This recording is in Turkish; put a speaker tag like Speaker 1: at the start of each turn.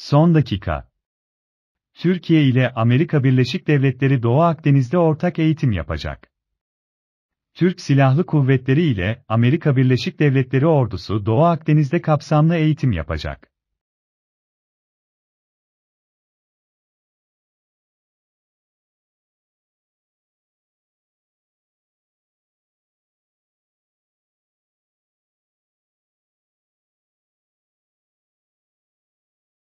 Speaker 1: Son dakika. Türkiye ile Amerika Birleşik Devletleri Doğu Akdeniz'de ortak eğitim yapacak. Türk Silahlı Kuvvetleri ile Amerika Birleşik Devletleri Ordusu Doğu Akdeniz'de kapsamlı eğitim yapacak.